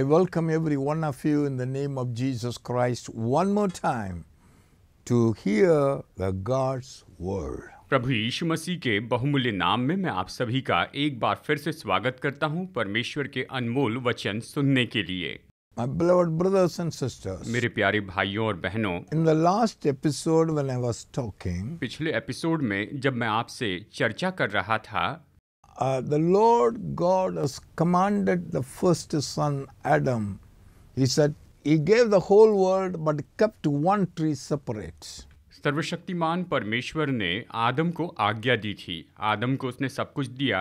I welcome every one of you in the name of Jesus Christ one more time to hear the God's word. प्रभु यीशु मसीह के बहुमूल्य नाम में मैं आप सभी का एक बार फिर से स्वागत करता हूं परमेश्वर के अनमोल वचन सुनने के लिए My beloved brothers and sisters, मेरे प्यारे भाइयों और बहनों In the last episode when I was talking, पिछले एपिसोड में जब मैं आपसे चर्चा कर रहा था uh, the Lord God has commanded the first son Adam. He said, He gave the whole world but kept one tree separate. सर्वशक्तिमान परमेश्वर ने आदम को आज्ञा दी थी आदम को उसने सब कुछ दिया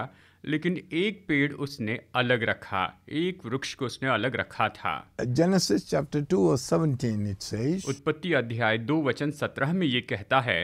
लेकिन एक पेड़ उसने अलग रखा एक वृक्ष को उसने अलग रखा था Genesis chapter 2 verse 17 it says उत्पत्ति अध्याय 2 वचन 17 में ये कहता है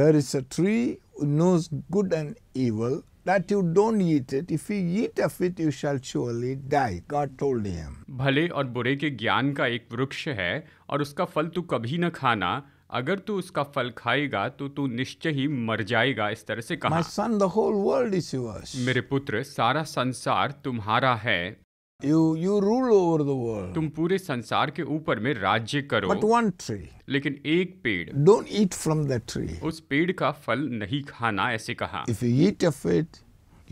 There is a tree who knows good and evil that you don't eat it. If you eat of it, you shall surely die. God told him. भले और बुरे के ज्ञान का एक वृक्ष है और उसका फल तू कभी न खाना अगर तू उसका फल खाएगा तो तू निश्चय ही मर जाएगा इस तरह से कहा son, the whole world is yours. मेरे पुत्र सारा संसार तुम्हारा है you you rule over the world तुम पूरे संसार के ऊपर में राज्य करो बट वन ट्री लेकिन एक पेड़ don't eat from that tree उस पेड़ का फल नहीं खाना ऐसे कहा if you eat of it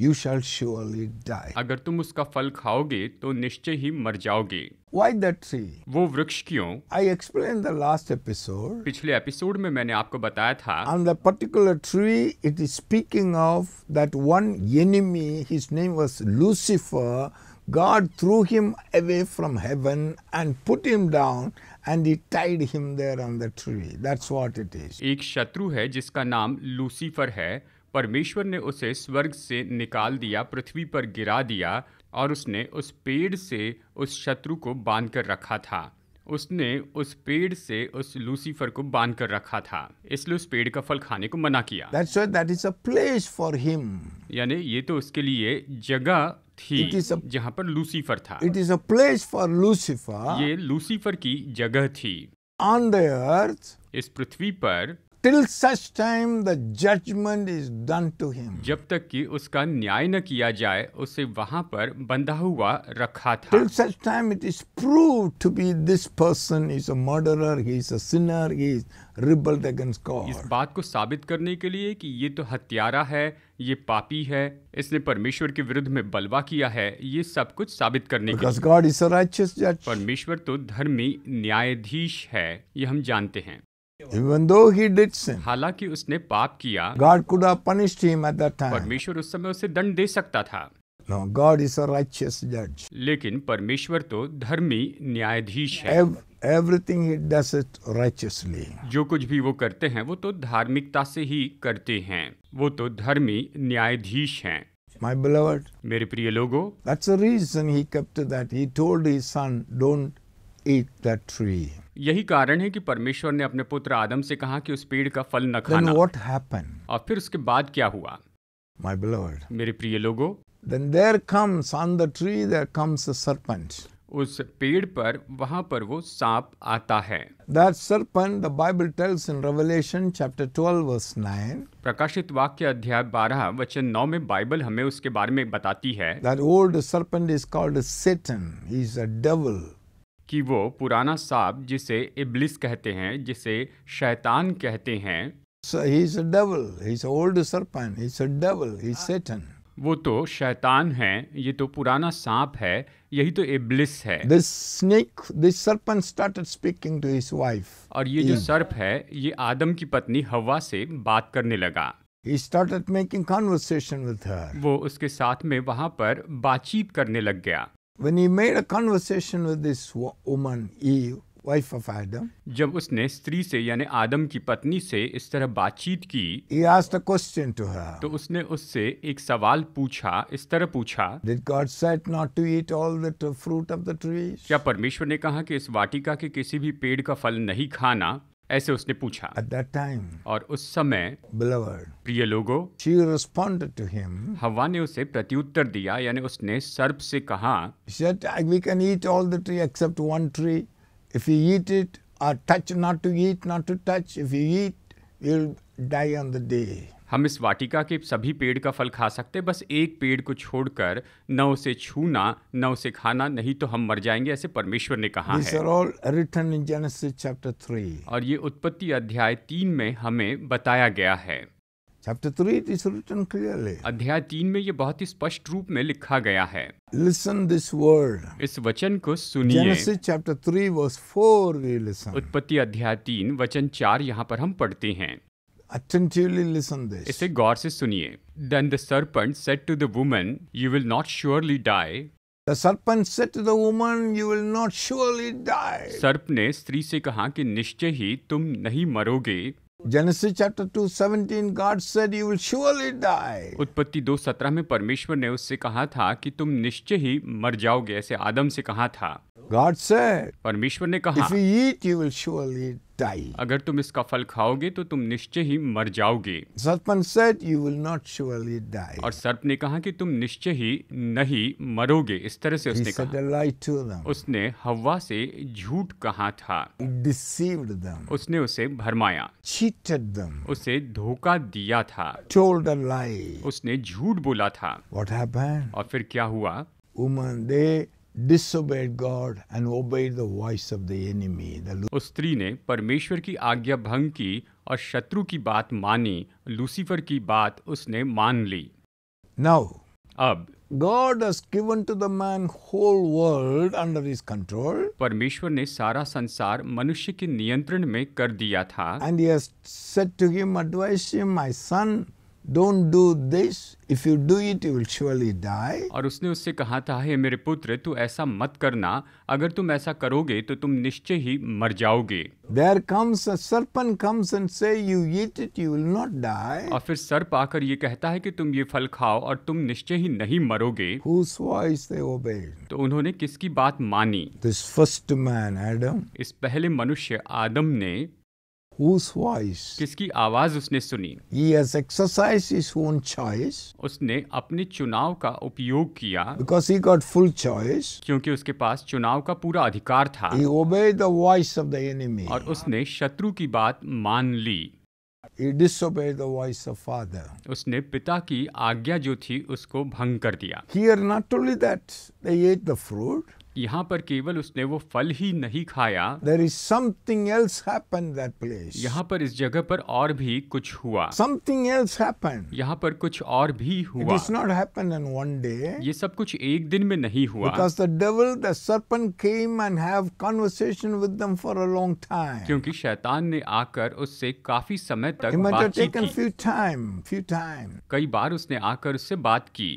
you shall surely die अगर तुम उसका फल खाओगे तो निश्चय ही मर जाओगे वाई दैट ट्री वो वृक्ष क्यों I explain the last episode पिछले एपिसोड में मैंने आपको बताया था on the particular tree it is speaking of that one enemy his name was Lucifer God threw him away from heaven and put him down and he tied him there on the tree. That's what it is. एक शत्रु है जिसका नाम Lucifer है परमेश्वर ने उसे स्वर्ग से निकाल दिया पृथ्वी पर गिरा दिया और उसने उस पेड़ से उस शत्रु को बांध कर रखा था उसने उस पेड़ से उस लूसीफर को बांध कर रखा था इसलिए उस पेड़ का फल खाने को मना किया that's that is a place for him यानी ये तो उसके लिए जगह थी जहाँ पर लूसीफर था it is a place for Lucifer ये लूसीफर की जगह थी ऑन द अर्थ इस पृथ्वी पर till such time the judgement is done to him जब तक कि उसका न्याय न किया जाए उसे वहां पर बंधा हुआ रखा था till such time it is prove to be this person is a murderer he is a sinner he is rebel against God इस बात को साबित करने के लिए कि ये तो हत्यारा है ये पापी है इसने परमेश्वर के विरुद्ध में बलवा किया है ये सब कुछ साबित करने Because के गॉड इज परमेश्वर तो धर्मी न्यायाधीश है ये हम जानते हैं Even though he did sin. हालांकि उसने पाप किया God could have punished him at that time. परमेश्वर उस समय उसे दंड दे सकता था No, God is a righteous judge. लेकिन परमेश्वर तो धर्मी न्यायाधीश है Ev- everything he does it righteously. जो कुछ भी वो करते हैं वो तो धार्मिकता से ही करते हैं वो तो धर्मी न्यायाधीश हैं My beloved, मेरे प्रिय लोगों that's the reason he kept that. He told his son, don't eat that tree. यही कारण है कि परमेश्वर ने अपने पुत्र आदम से कहा कि उस पेड़ का फल न खाना और फिर उसके बाद क्या हुआ माय बिलॉर्ड मेरे प्रिय लोगो then there comes on the tree उस पेड़ पर वहां पर वो सांप आता है That serpent, the Bible tells in Revelation chapter 12 verse 9. प्रकाशित वाक्य अध्याय 12 वचन 9 में बाइबल हमें उसके बारे में बताती है That old serpent is called Satan. He is a devil. कि वो पुराना सांप जिसे इब्लिस कहते हैं जिसे शैतान कहते हैं वो तो शैतान है ये तो पुराना सांप है यही तो इब्लिस है और ये जो सर्प है ये आदम की पत्नी हवा से बात करने लगा He started making conversation with her. वो उसके साथ में वहाँ पर बातचीत करने लग गया When he made a conversation with this woman, Eve, wife of Adam, जब उसने स्त्री से यानी आदम की पत्नी से इस तरह बातचीत की he asked a question to her. तो उसने उससे एक सवाल पूछा इस तरह पूछा Did God said not to eat all the fruit of the trees? क्या परमेश्वर ने कहा कि इस वाटिका के किसी भी पेड़ का फल नहीं खाना ऐसे उसने पूछा टाइम और उस समय प्रिय लोगों हिम हवा ने उसे प्रत्युत्तर दिया यानी उसने सर्प से कहा we can eat all the tree except one tree if you eat it touch not to eat not to touch if you eat die on the day हम इस वाटिका के सभी पेड़ का फल खा सकते बस एक पेड़ को छोड़कर न उसे छूना न उसे खाना नहीं तो हम मर जाएंगे ऐसे परमेश्वर ने कहा These है और ये उत्पत्ति अध्याय तीन में हमें बताया गया है Chapter 3 it is written clearly. अध्याय तीन में ये बहुत ही स्पष्ट रूप में लिखा गया है Listen this word. इस वचन को सुनिए Genesis chapter 3 verse we listen. उत्पत्ति अध्याय तीन वचन चार यहाँ पर हम पढ़ते हैं attentively listen this. इसे गौर से सुनिए. Then the serpent said to the woman, You will not surely die. The serpent said to the woman, You will not surely die. सर्प ने स्त्री से कहा कि निश्चय ही तुम नहीं मरोगे. Genesis chapter 2 17 God said you will surely die. उत्पत्ति 2 17 में परमेश्वर ने उससे कहा था कि तुम निश्चय ही मर जाओगे ऐसे आदम से कहा था God said, परमेश्वर ने कहा If you eat, you will surely die. अगर तुम इसका फल खाओगे तो तुम निश्चय ही मर जाओगे Serpent said, you will not surely die. और सर्प ने कहा कि तुम निश्चय ही नहीं मरोगे इस तरह से He उसने said a कहा lie to them, उसने हवा से झूठ कहा था He deceived them, उसने उसे भरमाया cheated them, उसे धोखा दिया था told a lie. उसने झूठ बोला था What happened? और फिर क्या हुआ Woman, they disobeyed God and obeyed the voice of the enemy. The उस स्त्री ने परमेश्वर की आज्ञा भंग की और शत्रु की बात मानी लूसीफर की बात उसने मान ली Now, अब God has given to the man whole world under his control. परमेश्वर ने सारा संसार मनुष्य के नियंत्रण में कर दिया था And he has said to him, advise him, my son, don't do this if you do it you will surely die और उसने उससे कहा था हे मेरे पुत्र तू ऐसा मत करना अगर तुम ऐसा करोगे तो तुम निश्चय ही मर जाओगे there comes a serpent comes and say you eat it you will not die और फिर सर्प आकर ये कहता है कि तुम ये फल खाओ और तुम निश्चय ही नहीं मरोगे हुस वॉइस दे ओबेड तो उन्होंने किसकी बात मानी दिस फर्स्ट मैन एडम इस पहले मनुष्य आदम ने किसकी आवाज उसने सुनी उसने अपने चुनाव का उपयोग किया because he got full choice क्योंकि उसके पास चुनाव का पूरा अधिकार था वॉइस ऑफ द और उसने शत्रु की बात मान ली उसने पिता की आज्ञा जो थी उसको भंग कर दिया यहाँ पर केवल उसने वो फल ही नहीं खाया there is something else happen that place यहाँ पर इस जगह पर और भी कुछ हुआ समथिंग एल्स हैपन यहाँ पर कुछ और भी हुआ it not happen in one day ये सब कुछ एक दिन में नहीं हुआ because the devil the serpent came and have conversation with them for a long time क्योंकि शैतान ने आकर उससे काफी समय तक बातचीत की फ्यू टाइम फ्यू टाइम कई बार उसने आकर उससे बात की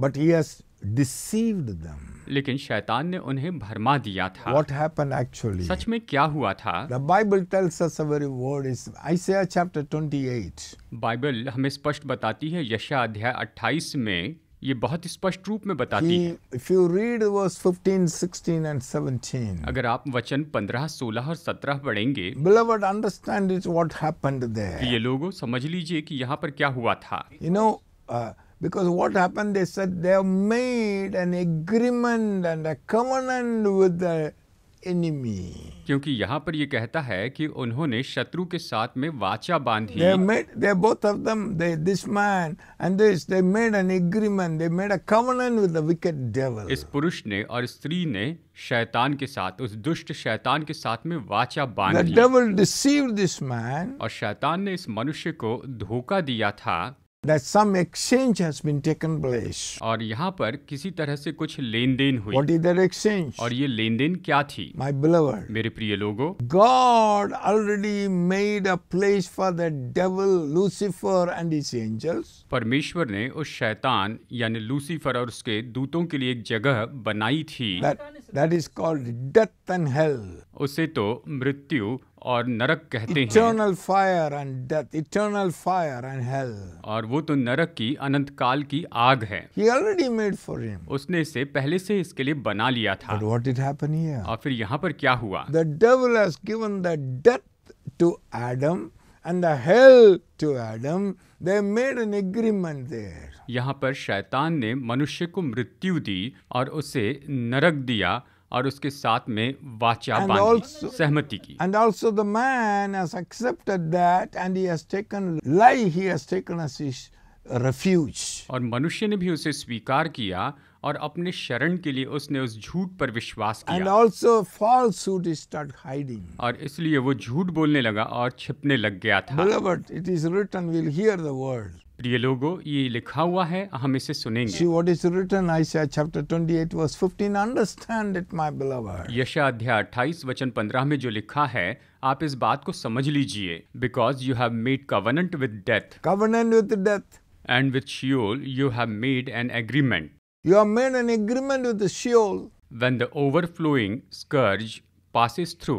but he has deceived them लेकिन शैतान ने उन्हें भरमा दिया था What happened actually? सच में क्या हुआ था The Bible tells us a very word is Isaiah chapter 28. Bible हमें स्पष्ट बताती है यशा अध्याय 28 में ये बहुत स्पष्ट रूप में बताती He, है if you read verse 15, 16 and 17, अगर आप वचन 15, 16 और 17 पढ़ेंगे beloved understand it what happened there. ये लोगों समझ लीजिए कि यहाँ पर क्या हुआ था You know, uh, Because what happened, they said they have made an agreement and a covenant with the enemy. क्योंकि यहाँ पर ये कहता है कि उन्होंने शत्रु के साथ में वाचा बांधी they made, they both of them, they, this man and this, they made an agreement, they made a covenant with the wicked devil. इस पुरुष ने और स्त्री ने शैतान के साथ उस दुष्ट शैतान के साथ में वाचा बांध ली। The devil deceived this man. और शैतान ने इस मनुष्य को धोखा दिया था that some exchange has been taken place. aur yahan par kisi tarah se kuch len den hui What is that exchange? aur ye len den kya thi My beloved, mere priye logo God already made a place for the devil, Lucifer and his angels. parmeshwar ne us shaitan yani lucifer aur uske dooton ke liye ek jagah banayi thi that, that is called death and hell. usse to mrityu और नरक कहते हैं eternal fire and death eternal fire and hell और वो तो नरक की अनंत काल की आग है he already made for him उसने इसे पहले से इसके लिए बना लिया था but what did happen here और फिर यहाँ पर क्या हुआ the devil has given the death to Adam and the hell to Adam they made an agreement there यहाँ पर शैतान ने मनुष्य को मृत्यु दी और उसे नरक दिया और उसके साथ में वाचा सहमति की and also the man has accepted that and he has taken lie he has taken his और मनुष्य ने भी उसे स्वीकार किया और अपने शरण के लिए उसने उस झूठ पर विश्वास किया एंड फॉल्सहुड स्टार्ट हाइडिंग और इसलिए वो झूठ बोलने लगा और छिपने लग गया था beloved it is written will here the प्रिय लोगो ये लिखा हुआ है हम इसे सुनेंगे See what यशा अध्याय 28 वचन पंद्रह में जो लिखा है आप इस बात को समझ लीजिए because you have made covenant with death covenant with death and with Sheol you have made an agreement you have made an agreement with Sheol when the overflowing scourge passes through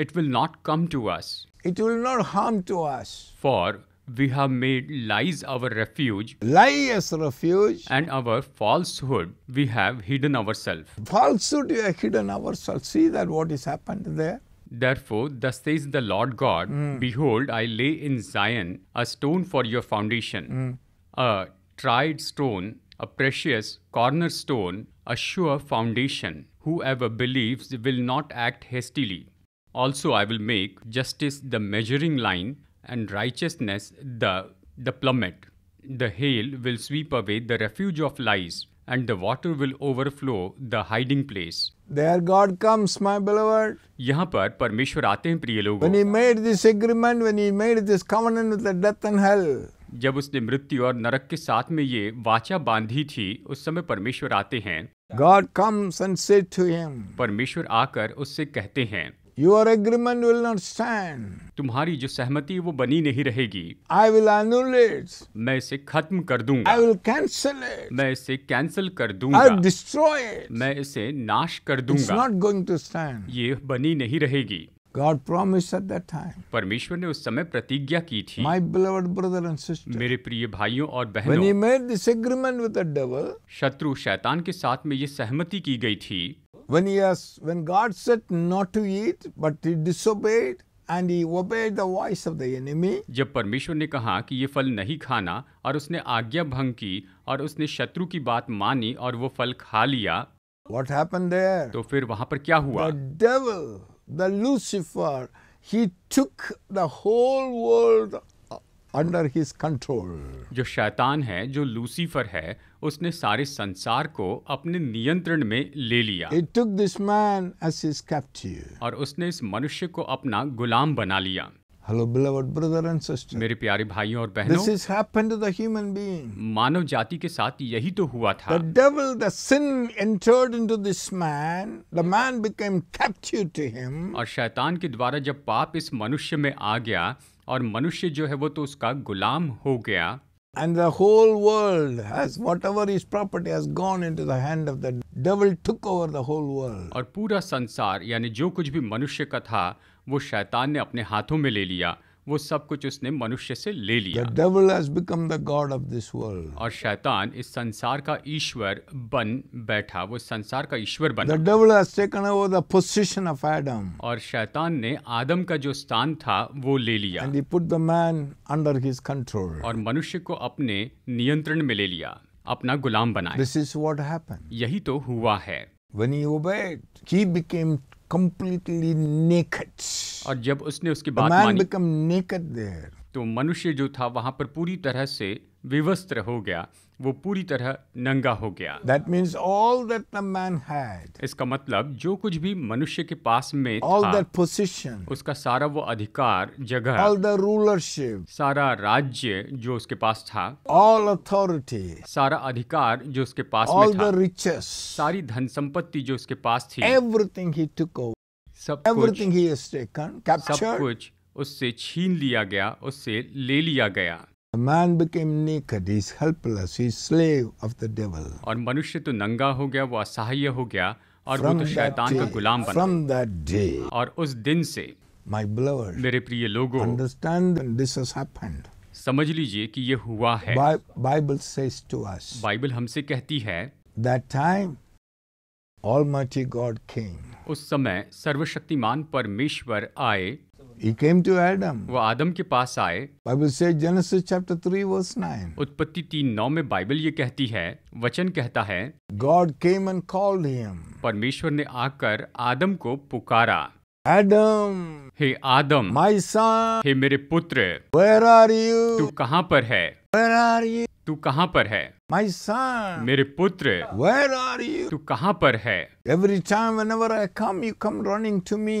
it will not come to us it will not harm to us for we have made lies our refuge. Lie as refuge. And our falsehood, we have hidden ourselves. Falsehood, we have hidden ourselves. See that what is happened there? Therefore, thus says the Lord God, mm. Behold, I lay in Zion a stone for your foundation, mm. a tried stone, a precious cornerstone, a sure foundation. Whoever believes will not act hastily. Also, I will make justice the measuring line and righteousness the, the plummet. The hail will sweep away the refuge of lies, and the water will overflow the hiding place. There God comes, my beloved. यहाँ पर परमेश्वर आते हैं प्रिय लोगों। When He made this agreement, when He made this covenant with the death and hell. जब उसने मृत्यु और नरक के साथ में ये वाचा बांधी थी उस समय परमेश्वर आते हैं God comes and said to him. परमेश्वर आकर उससे कहते हैं Your agreement will not stand. तुम्हारी जो सहमति वो बनी नहीं रहेगी आई विल एनुलेट मैं इसे खत्म कर दूंगा आई विल कैंसिल मैं इसे कैंसिल कर दूंगा डिस्ट्रॉय मैं इसे नाश कर दूंगा नॉट गोइंग टू स्टैंड ये बनी नहीं रहेगी God promised at that time. परमेश्वर ने उस समय प्रतिज्ञा की थी My beloved brother and sister, मेरे प्रिय भाइयों और बहनों When he made this agreement with the devil, शत्रु शैतान के साथ में ये सहमति की गई थी When, he has, when God said not to eat, but he disobeyed and he obeyed the voice of the enemy. जब परमेश्वर ने कहा कि ये फल नहीं खाना और उसने आज्ञा भंग की और उसने शत्रु की बात मानी और वो फल खा लिया What happened there? तो फिर वहां पर क्या हुआ The devil, the Lucifer, he took the whole world under his control जो शैतान है जो लूसीफर है उसने सारे संसार को अपने नियंत्रण में ले लिया It took this man as his captive. और उसने इस मनुष्य को अपना गुलाम बना लिया hello beloved brother and sister मेरे प्यारे भाइयों और बहनों this is happened to the human being मानव जाति के साथ यही तो हुआ था the devil the sin entered into this man the man became captured to him और शैतान के द्वारा जब पाप इस मनुष्य में आ गया और मनुष्य जो है वो तो उसका गुलाम हो गया and the whole world is property gone into the hand of the over the whole world और पूरा संसार यानी जो कुछ भी मनुष्य का था वो शैतान ने अपने हाथों में ले लिया वो सब कुछ उसने मनुष्य से ले लिया वर्ल्ड और शैतान इस संसार का ईश्वर बन बैठा वो संसार का ईश्वर बन एडम और शैतान ने आदम का जो स्थान था वो ले लिया And he put the और मनुष्य को अपने नियंत्रण में ले लिया अपना गुलाम बना दिस इज वॉट है यही तो हुआ है When he obeyed, he became completely naked. और जब उसने उसकी बात मानी, तो मनुष्य जो था वहां पर पूरी तरह से विवस्त्र हो गया वो पूरी तरह नंगा हो गया that means all that the man had इसका मतलब जो कुछ भी मनुष्य के पास में ऑल दैट पोजीशन उसका सारा वो अधिकार जगह ऑल द रूलरशिप सारा राज्य जो उसके पास था ऑल अथॉरिटी सारा अधिकार जो उसके पास ऑल द रिचेस सारी धन संपत्ति जो उसके पास थी एवरीथिंग ही टुक सब एवरीथिंग ही सब कुछ उससे छीन लिया गया उससे ले लिया गया A man became naked, he is helpless, he is slave of the devil. और मनुष्य तो नंगा हो गया वो असहाय हो गया और from वो तो शैतान का गुलाम बन from that day, और उस दिन से my beloved, मेरे प्रिय लोगों understand this has happened. समझ लीजिए कि ये हुआ है Bible says to us, Bible हमसे कहती है that time Almighty God came. उस समय सर्वशक्तिमान परमेश्वर आए He came to Adam. वो आदम के पास आए Bible says Genesis chapter 3 verse 9. उत्पत्ति 3:9 में बाइबल ये कहती है वचन कहता है God came and called him. परमेश्वर ने आकर आदम को पुकारा Adam. Hey Adam My son. हे मेरे पुत्र Where are you? तू कहां पर है Where are you? तू कहाँ पर है माई सन मेरे पुत्र वेर आर यू तू कहाँ पर है every time whenever I come you come running to me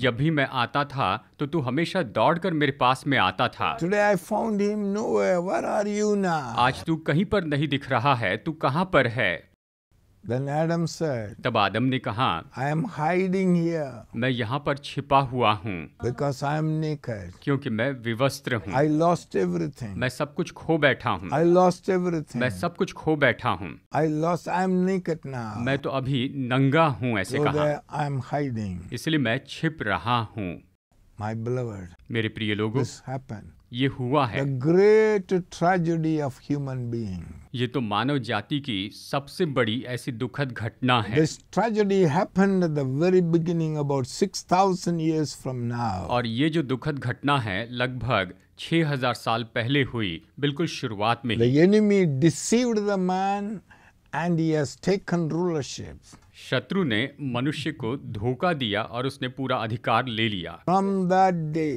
जब भी मैं आता था तो तू हमेशा दौड़कर मेरे पास में आता था today I found him no where are you ना आज तू कहीं पर नहीं दिख रहा है तू कहाँ पर है Then Adam said, तब आदम ने कहा आई एम हाइडिंग मैं यहाँ पर छिपा हुआ हूँ बिकॉज आई एम नेकेड क्योंकि मैं विवस्त्र हूँ आई लॉस्ट एवरीथिंग मैं सब कुछ खो बैठा हूँ आई लॉस्ट एवरीथिंग मैं सब कुछ खो बैठा हूँ I lost I am naked now मैं तो अभी नंगा हूँ ऐसे so कहा आई एम हाइडिंग इसलिए मैं छिप रहा हूँ माई ब्लवर्ड मेरे प्रिय लोगों ये हुआ है great tragedy of human being ये तो मानव जाति की सबसे बड़ी ऐसी दुखद घटना है this tragedy happened the very beginning about 6000 years from now और ये जो दुखद घटना है लगभग 6000 साल पहले हुई बिल्कुल शुरुआत में the enemy deceived the man and he has taken rulership शत्रु ने मनुष्य को धोखा दिया और उसने पूरा अधिकार ले लिया फ्रॉम दैट डे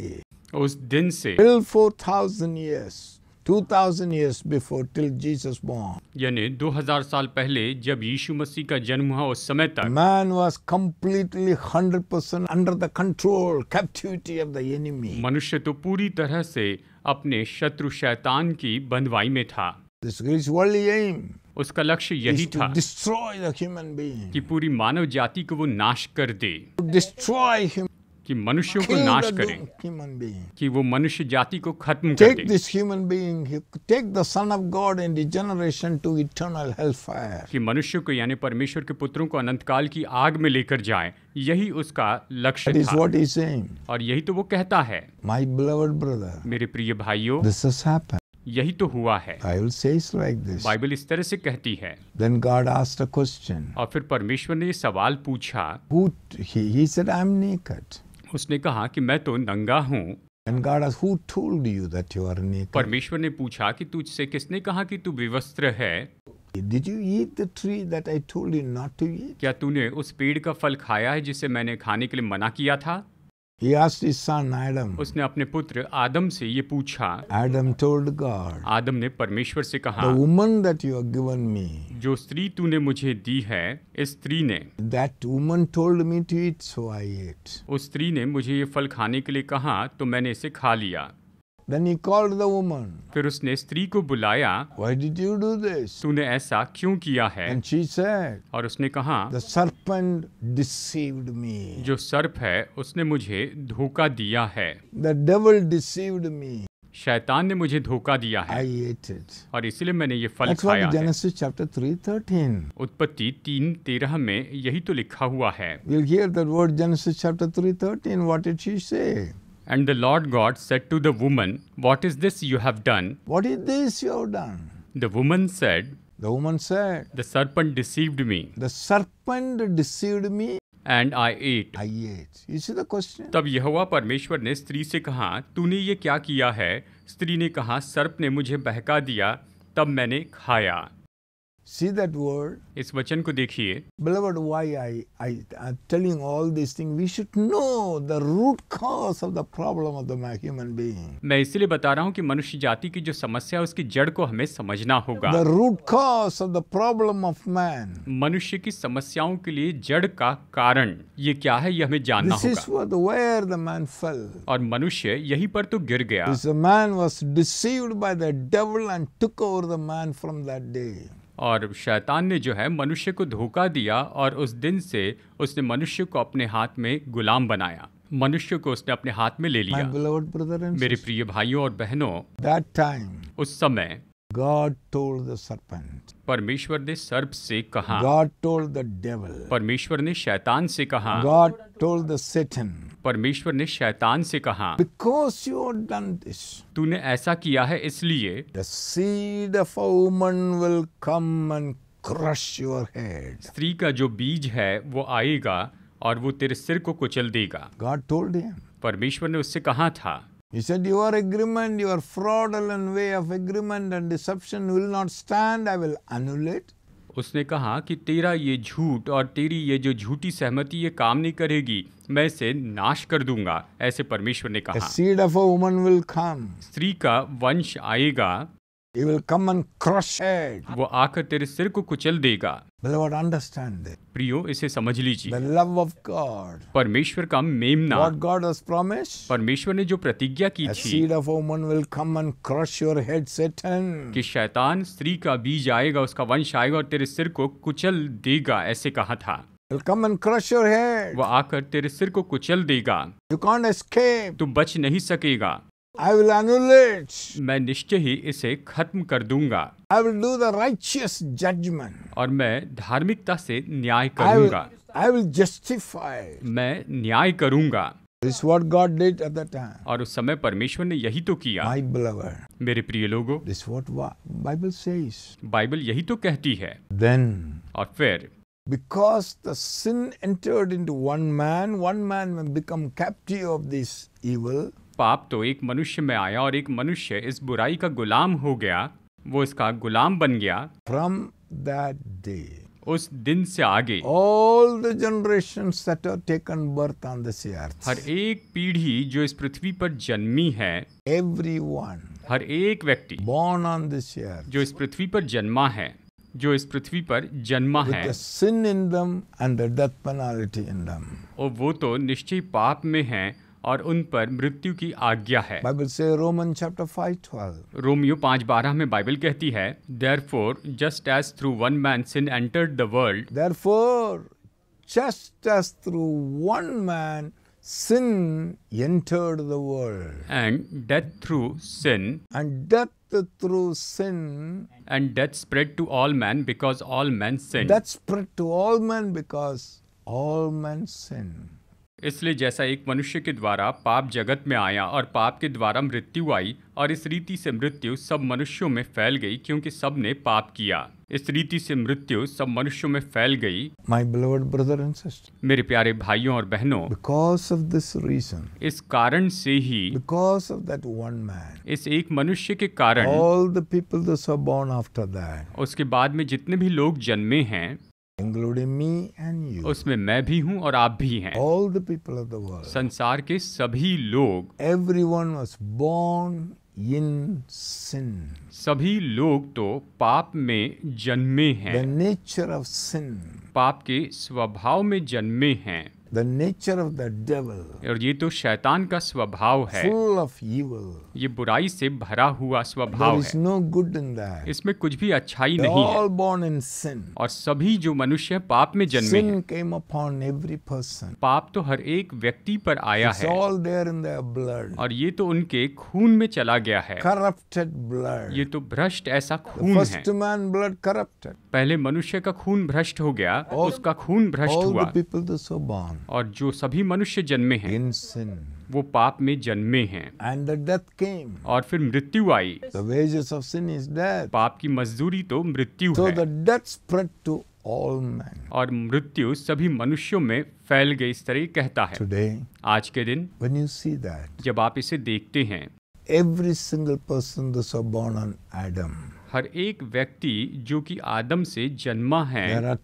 उस दिन से four thousand years two thousand years before till Jesus born यानी दो हजार साल पहले जब यीशु मसीह का जन्म हुआ उस समय तक man was completely hundred percent under the control captivity of the enemy मनुष्य तो पूरी तरह से अपने शत्रु शैतान की बंदवाई में था वर्ल्ड उसका लक्ष्य यही था डिस्ट्रॉय ह्यूमन की पूरी मानव जाति को वो नाश कर दे डिस्ट्रॉय कि मनुष्यों को नाश करें कि वो मनुष्य जाति को खत्म कर this human being take the son of God and generation to eternal hellfire कि मनुष्य को यानी परमेश्वर के पुत्रों को अनंत काल की आग में लेकर जाएं यही उसका लक्ष्य था what he's और यही तो वो कहता है माई बिलवर्ड ब्रदर मेरे प्रिय भाइयों दिस हैज हैपेंड यही तो हुआ है बाइबल सेज बाइबल इस तरह से कहती है Then God asked a question. और फिर परमेश्वर ने सवाल पूछा he, he said, I am उसने कहा कि मैं तो नंगा हूँ परमेश्वर ने पूछा कि तुझसे किसने कहा कि तू विवस्त्र है Did you eat the tree that I told you not to eat? क्या तूने उस पेड़ का फल खाया है जिसे मैंने खाने के लिए मना किया था He asked his son Adam. उसने अपने पुत्र आदम से ये पूछा Adam told God. आदम ने परमेश्वर से कहा The woman that you have given me. जो स्त्री तूने मुझे दी है इस स्त्री ने That woman told me to eat, so I ate. उस स्त्री ने मुझे ये फल खाने के लिए कहा तो मैंने इसे खा लिया Then he called the woman. फिर उसने स्त्री को बुलाया Why did you do this? तूने ऐसा क्यों किया है And she said, और उसने कहा The serpent deceived me. जो सर्प है उसने मुझे धोखा दिया है The devil deceived me. शैतान ने मुझे धोखा दिया है I ate it. और इसलिए मैंने ये फल That's खाया Genesis है। chapter 3:13. उत्पत्ति तीन तेरह में यही तो लिखा हुआ है we'll hear the word Genesis chapter 3:13. what did she say? And the Lord God said to the woman, What is this you have done? What is this you have done? The woman said, The woman said, The serpent deceived me. The serpent deceived me. And I ate. I ate. Ate इसी the question? तब यहोवा परमेश्वर ने स्त्री से कहा तूने ये क्या किया है स्त्री ने कहा सर्प ने मुझे बहका दिया तब मैंने खाया See that word. इस वचन को देखिए. Beloved, why I I am telling all these things? We should know the root cause of the problem of the human being. मैं इसलिए बता रहा हूँ कि मनुष्य जाति की जो समस्या है उसकी जड़ को हमें समझना होगा. The root cause of the problem of man. मनुष्य की समस्याओं के लिए जड़ का कारण ये क्या है ये हमें जानना This होगा. This is what where the man fell. और मनुष्य यहीं पर तो गिर गया. This man was deceived by the devil and took over the man from that day. और शैतान ने जो है मनुष्य को धोखा दिया और उस दिन से उसने मनुष्य को अपने हाथ में गुलाम बनाया मनुष्य को उसने अपने हाथ में ले लिया मेरे प्रिय भाइयों और बहनों दैट टाइम उस समय गॉड टोल्ड द सरपंच परमेश्वर ने सर्प से कहा गॉड टोल्ड द डेविल परमेश्वर ने शैतान से कहा गॉड टोल्ड द सेटन परमेश्वर ने शैतान से कहा because you have done this तूने ऐसा किया है इसलिए the seed of a woman will come and crush your head स्त्री का जो बीज है वो आएगा और वो तेरे सिर को कुचल देगा गॉड टोल्ड हिम परमेश्वर ने उससे कहा था He said, Your agreement, your fraudulent way of agreement and deception will not stand, I will annulate. उसने कहा कि तेरा ये झूठ और तेरी ये जो झूठी सहमति ये काम नहीं करेगी मैं इसे नाश कर दूंगा ऐसे परमेश्वर ने कहा seed of a woman will come स्त्री का वंश आएगा He will come and crush it. वो आकर तेरे सिर को कुचल देगा Beloved, understand this. प्रियो इसे समझ लीजिए The love of God. परमेश्वर का मेमना What God has promised. परमेश्वर ने जो प्रतिज्ञा की A थी seed of woman will come and crush your head, Satan. कि शैतान स्त्री का बीज आएगा उसका वंश आएगा और तेरे सिर को कुचल देगा ऐसे कहा था He'll come and crush your head. वो आकर तेरे सिर को कुचल देगा You can't escape. तू बच नहीं सकेगा आई विल अनुलेट मैं निश्चय ही इसे खत्म कर दूंगा I will do the righteous judgement और मैं धार्मिकता से न्याय करूंगा आई विल जस्टिफाई मैं न्याय करूंगा This what God did at that time. और उस समय परमेश्वर ने यही तो किया My beloved, मेरे प्रिय लोगों This what Bible says. Bible यही तो कहती है Then, और फिर because the sin entered into one man, one man may become captive of this evil. पाप तो एक मनुष्य में आया और एक मनुष्य इस बुराई का गुलाम हो गया वो इसका गुलाम बन गया फ्रॉम दैट डे उस दिन से आगे all the generation taken birth on this earth हर एक पीढ़ी जो इस पृथ्वी पर जन्मी है एवरीवन हर एक व्यक्ति बॉर्न ऑन दिस अर्थ जो इस पृथ्वी पर जन्मा है जो इस पृथ्वी पर जन्मा है sin in them and the death penalty in them और वो तो निश्चय पाप में है और उन पर मृत्यु की आज्ञा है बाइबल से रोमन चैप्टर 5:12 रोमियो 5:12 में बाइबल कहती है therefore just as through one man sin entered the world therefore just as through one man sin entered the world and death through sin and death through sin. And death spread to all men because all men sin. Death spread to all men because all men sin. इसलिए जैसा एक मनुष्य के द्वारा पाप जगत में आया और पाप के द्वारा मृत्यु आई और इस रीति से मृत्यु सब मनुष्यों में फैल गई क्योंकि सब ने पाप किया इस रीति से मृत्यु सब मनुष्यों में फैल गई my beloved brother and sister मेरे प्यारे भाइयों और बहनों बिकॉज ऑफ दिस रीजन इस कारण से ही because of that one man इस एक मनुष्य के कारण all the people born after that उसके बाद में जितने भी लोग जन्मे हैं इंक्लूडिंग मी एंड यू उसमें मैं भी हूँ और आप भी हैं all the people of the world संसार के सभी लोग everyone was born in sin सभी लोग तो पाप में जन्मे हैं नेचर ऑफ सिन पाप के स्वभाव में जन्मे हैं The nature of the devil. और ये तो शैतान का स्वभाव है Full of evil. ये बुराई से भरा हुआ स्वभाव There is है no good in that. इसमें कुछ भी अच्छाई नहीं all है born in sin. और सभी जो मनुष्य पाप में जन्मे sin came upon every person. पाप तो हर एक व्यक्ति पर आया It's है all there in their blood. और ये तो उनके खून में चला गया है Corrupted blood. ये तो भ्रष्ट ऐसा खून first है man blood corrupted. पहले मनुष्य का खून भ्रष्ट हो गया all, उसका खून भ्रष्ट हुआ पीपल सो बॉर्न और जो सभी मनुष्य जन्मे हैं वो पाप में जन्मे हैं एंड द डेथ केम और फिर मृत्यु आई the wages of sin is death पाप की मजदूरी तो मृत्यु so है so the death spread to all man और मृत्यु सभी मनुष्यों में फैल गई इस तरह कहता है टुडे आज के दिन व्हेन यू सी दैट जब आप इसे देखते हैं every single person this was born on Adam हर एक व्यक्ति जो कि आदम से जन्मा है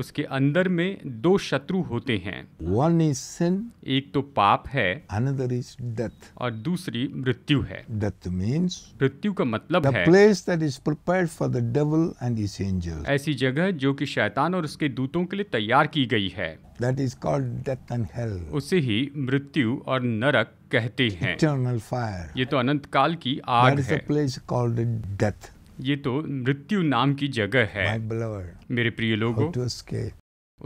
उसके अंदर में दो शत्रु होते हैं वन इज सिन एक तो पाप है अनदर इज डेथ और दूसरी मृत्यु है डेथ मीन्स मृत्यु का मतलब है place that is prepared for the devil and his ऐसी जगह जो कि शैतान और उसके दूतों के लिए तैयार की गई है That is called death and hell. उसे ही मृत्यु और नरक कहते हैं Eternal fire. ये तो अनंत काल की आग That is है a place called death. ये तो मृत्यु नाम की जगह है My beloved, मेरे प्रिय लोगों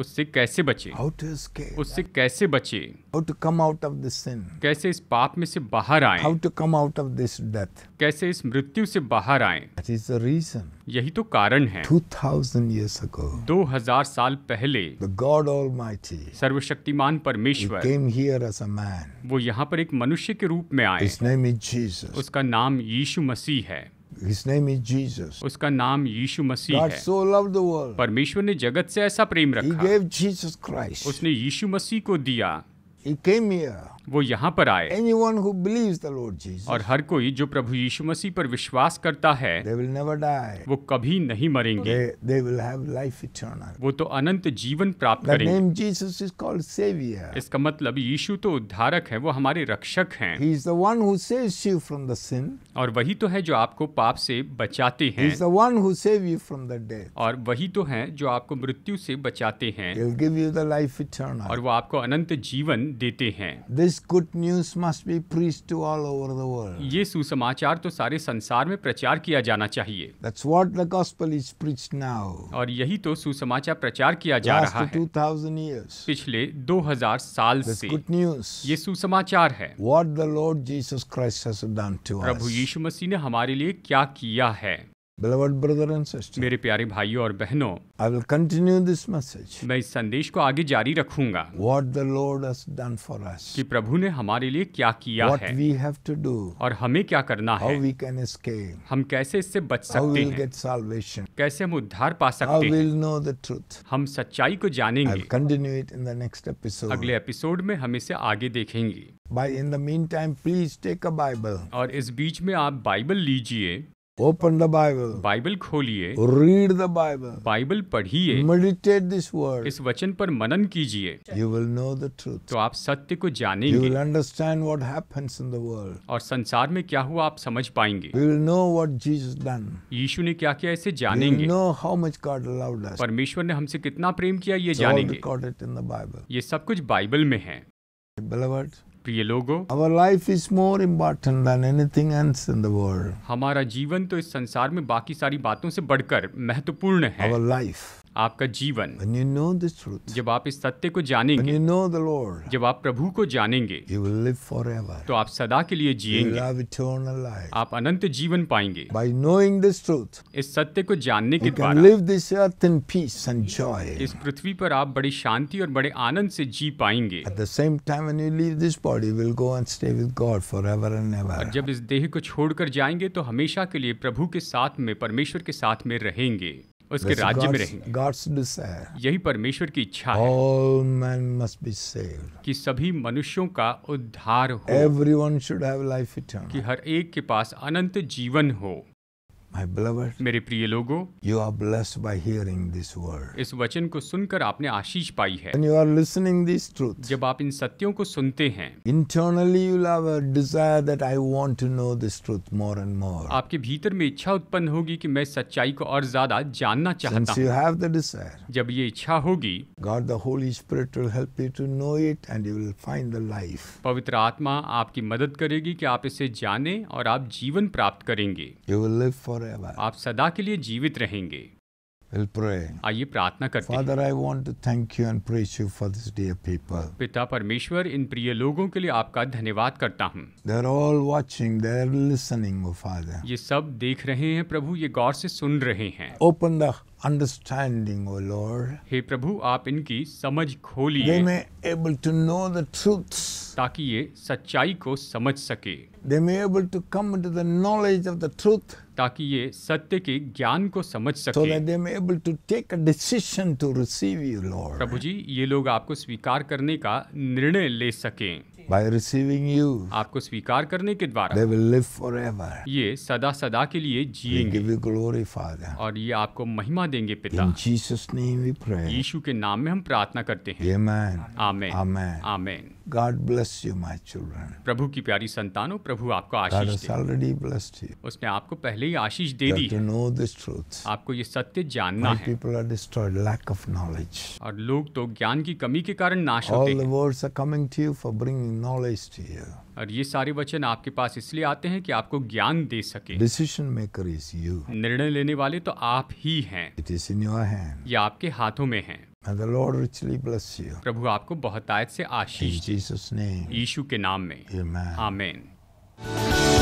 उससे कैसे बचे उससे कैसे बचे how to come out of this sin कैसे इस पाप में से बाहर आए how to come out of this death कैसे इस मृत्यु से बाहर आए दैट इज द रीजन यही तो कारण है 2000 इयर्स अगो 2000 साल पहले द गॉड ऑलमाइटी सर्वशक्तिमान परमेश्वर came here as a man वो यहाँ पर एक मनुष्य के रूप में आए हिज नेम इज जीसस उसका नाम यीशु मसीह है His name is Jesus. उसका नाम यीशु मसीह है. God so loved the world. परमेश्वर ने जगत से ऐसा प्रेम रखा. He gave Jesus Christ. उसने यीशु मसीह को दिया He came here. वो यहाँ पर आए बिलीव द लोड और हर कोई जो प्रभु यीशु मसीह पर विश्वास करता है वो कभी नहीं मरेंगे वो तो अनंत जीवन प्राप्त करेंगे इसका मतलब यीशु तो उद्धारक है वो हमारे रक्षक हैं sin, और वही तो है जो आपको पाप से बचाते हैं और वही तो है जो आपको मृत्यु से बचाते हैं और वो आपको अनंत जीवन देते हैं this This good news must be preached to all over the world. ये सुसमाचार तो सारे संसार में प्रचार किया जाना चाहिए That's what the gospel is preached now. और यही तो सुसमाचार प्रचार किया जा Last रहा है 2000 years. पिछले 2000 साल That's से good news. ये सुसमाचार है What the Lord Jesus Christ has done to us. प्रभु यीशु मसीह ने हमारे लिए क्या किया है Beloved brother and sister, मेरे प्यारे भाइयों और बहनों I will continue this message. मैं इस संदेश को आगे जारी रखूंगा What the Lord has done for us. कि प्रभु ने हमारे लिए क्या किया What है we have to do. और हमें क्या करना How है we can escape. हम कैसे इससे बच सकते How we'll हैं get salvation. कैसे हम उद्धार पा सकते How we'll know the truth. हम सच्चाई को जानेंगे I'll continue it in the next episode. अगले एपिसोड में हम इसे आगे देखेंगे By in the meantime, please take a Bible. और इस बीच में आप बाइबल लीजिए ओपन द बाइबल बाइबल खोलिए रीड द बाइबल बाइबल पढ़िए मेडिटेट दिस वर्ड इस वचन पर मनन कीजिए you will know the truth तो आप सत्य को जानेंगे you will understand what happens in the world और संसार में क्या हुआ आप समझ पाएंगे you will know what Jesus done यीशु ने क्या किया इसे जानेंगे you know how much God loved us परमेश्वर ने हमसे कितना प्रेम किया ये जानेंगे रिकॉर्डेड इन द बाइबल ये सब कुछ बाइबल में है प्रिय लोगों our life is more important than anything else in the world हमारा जीवन तो इस संसार में बाकी सारी बातों से बढ़कर महत्वपूर्ण है आवर लाइफ आपका जीवन you जब आप इस सत्य को जानेंगे जब आप प्रभु को जानेंगे तो आप सदा के लिए जिएंगे, आप अनंत जीवन पाएंगे इस सत्य को जानने के द्वारा इस पृथ्वी पर आप बड़ी शांति और बड़े आनंद से जी पाएंगे जब इस देह को छोड़कर जाएंगे तो हमेशा के लिए प्रभु के साथ में परमेश्वर के साथ में रहेंगे उसके राज्य में रहेंगे यही परमेश्वर की इच्छा है कि सभी मनुष्यों का उद्धार हो शुड कि हर एक के पास अनंत जीवन हो My beloved, मेरे प्रिय लोगों you are blessed by hearing this word इस वचन को सुनकर आपने आशीष पाई है you are listening this truth जब आप इन सत्यों को सुनते हैं internally you love a desire that I want to know this truth more and more आपके भीतर में इच्छा उत्पन्न होगी कि मैं सच्चाई को और ज्यादा जानना चाहता हूं यू हैव द डिजायर जब ये इच्छा होगी God the Holy Spirit will help you to know it and you will find the life पवित्र आत्मा आपकी मदद करेगी कि आप इसे जानें और आप जीवन प्राप्त करेंगे यू विल लिव फॉर आप सदा के लिए जीवित रहेंगे आइए प्रार्थना करते हैं। पिता परमेश्वर इन प्रिय लोगों के लिए आपका धन्यवाद करता हूँ ये सब देख रहे हैं प्रभु ये गौर से सुन रहे हैं open the understanding, O Lord. हे प्रभु आप इनकी समझ खोलिए. They may able to know the truths. ताकि ये सच्चाई को समझ सके. They may able to come into the knowledge of the truth. ताकि ये सत्य के ज्ञान को समझ सके. So that they may able to take a decision to receive you, Lord. प्रभु जी ये लोग आपको स्वीकार करने का निर्णय ले सकें. by receiving you आपको स्वीकार करने के द्वारा they will live forever ये सदा सदा के लिए जिएंगे give you glory father और ये आपको महिमा देंगे पिता in jesus name we pray यीशु के नाम में हम प्रार्थना करते हैं amen amen amen amen God bless you my children प्रभु की प्यारी संतानों प्रभु आपको आशीष God has already blessed you उसने आपको पहले ही आशीष दे दी to know this truth आपको ये सत्य जानना है people are destroyed lack of knowledge और लोग तो ज्ञान की कमी के कारण नाश होते हैं all the words are coming to you for bringing knowledge और ये सारे वचन आपके पास इसलिए आते हैं कि आपको ज्ञान दे सके डिसीजन मेकर इज यू निर्णय लेने वाले तो आप ही हैं it is in your hand ये आपके हाथों में है प्रभु आपको बहुत आयत से आशीष जीसस नेम यीशु के नाम में आमेन आमेन